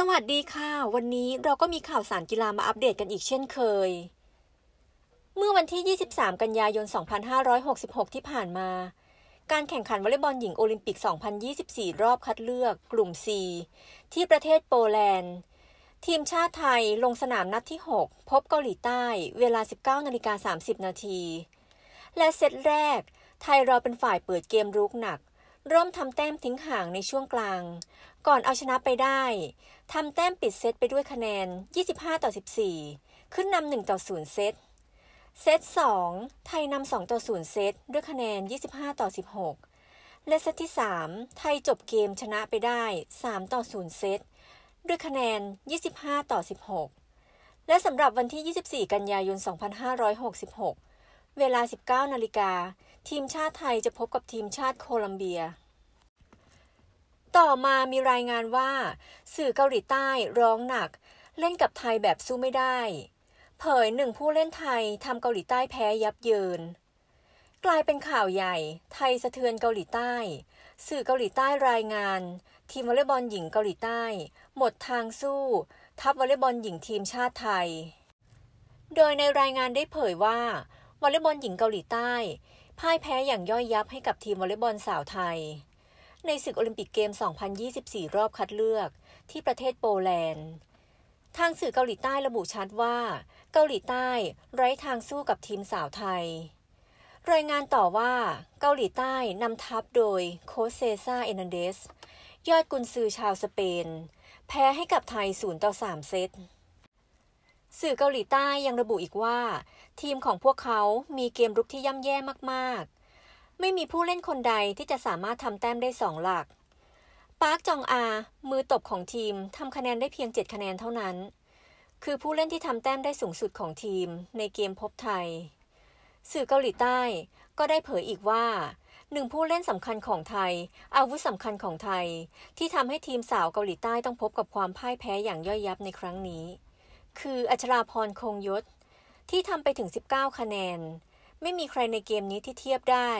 สวัสดีค่ะ วันนี้เราก็มีข่าวสารกีฬามาอัปเดตกันอีกเช่นเคย เมื่อวันที่ 23 กันยายน 2566 ที่ผ่านมา การแข่งขันวอลเลย์บอลหญิงโอลิมปิก 2024 รอบคัดเลือก กลุ่ม C ที่ประเทศโปแลนด์ ทีมชาติไทยลงสนามนัดที่ 6 พบเกาหลีใต้ เวลา 19นาฬิกา30นาที และเซตแรก ไทยเราเป็นฝ่ายเปิดเกมรุกหนักเริ่มทำแต้มทิ้งห่างในช่วงกลาง ก่อนเอาชนะไปได้ทำแต้มปิดเซตไปด้วยคะแนน 25 ต่อ 14 ขึ้นนำ1ต่อ 0 เซต เซต 2 ไทยนำ2ต่อ 0 เซตด้วยคะแนน 25 ต่อ 16 และเซตที่ 3 ไทยจบเกมชนะไปได้ 3 ต่อ 0 เซตด้วยคะแนน 25 ต่อ 16 และสำหรับวันที่ 24 กันยายน 2566 เวลา 19 นาฬิกาทีมชาติไทยจะพบกับทีมชาติโคลัมเบียต่อมามีรายงานว่า สื่อเกาหลีใต้ร้องหนัก เล่นกับไทยแบบสู้ไม่ได้ เผยหนึ่งผู้เล่นไทยทำเกาหลีใต้แพ้ยับเยิน กลายเป็นข่าวใหญ่ ไทยสะเทือนเกาหลีใต้ สื่อเกาหลีใต้รายงาน ทีมวอลเลย์บอลหญิงเกาหลีใต้ หมดทางสู้ ทัพวอลเลย์บอลหญิงทีมชาติไทย โดยในรายงานได้เผยว่า วอลเลย์บอลหญิงเกาหลีใต้ พ่ายแพ้อย่างย่อยยับให้กับทีมวอลเลย์บอลสาวไทยในศึกโอลิมปิกเกม 2024 รอบคัดเลือกที่ประเทศโปแลนด์ ทางสื่อเกาหลีใต้ระบุชัดว่าเกาหลีใต้ไร้ทางสู้กับทีมสาวไทย รายงานต่อว่าเกาหลีใต้นำทัพโดยโคเซซาเอนันเดสยอดกุนซือชาวสเปน แพ้ให้กับไทย0ต่อ3เซต สื่อเกาหลีใต้ยังระบุอีกว่า ทีมของพวกเขามีเกมรุกที่ย่ำแย่มากไม่มีผู้เล่นคนใดที่จะสามารถทำแต้มได้สองหลัก ปาร์คจองอา มือตบของทีมทำคะแนนได้เพียง 7 คะแนนเท่านั้น คือผู้เล่นที่ทำแต้มได้สูงสุดของทีมในเกมพบไทย สื่อเกาหลีใต้ก็ได้เผยอีกว่า หนึ่งผู้เล่นสำคัญของไทยอาวุธสำคัญของไทยที่ทำให้ทีมสาวเกาหลีใต้ต้องพบกับความพ่ายแพ้อย่างย่อยยับในครั้งนี้ คืออัชราพรคงยศที่ทำไปถึง 19 คะแนน ไม่มีใครในเกมนี้ที่เทียบได้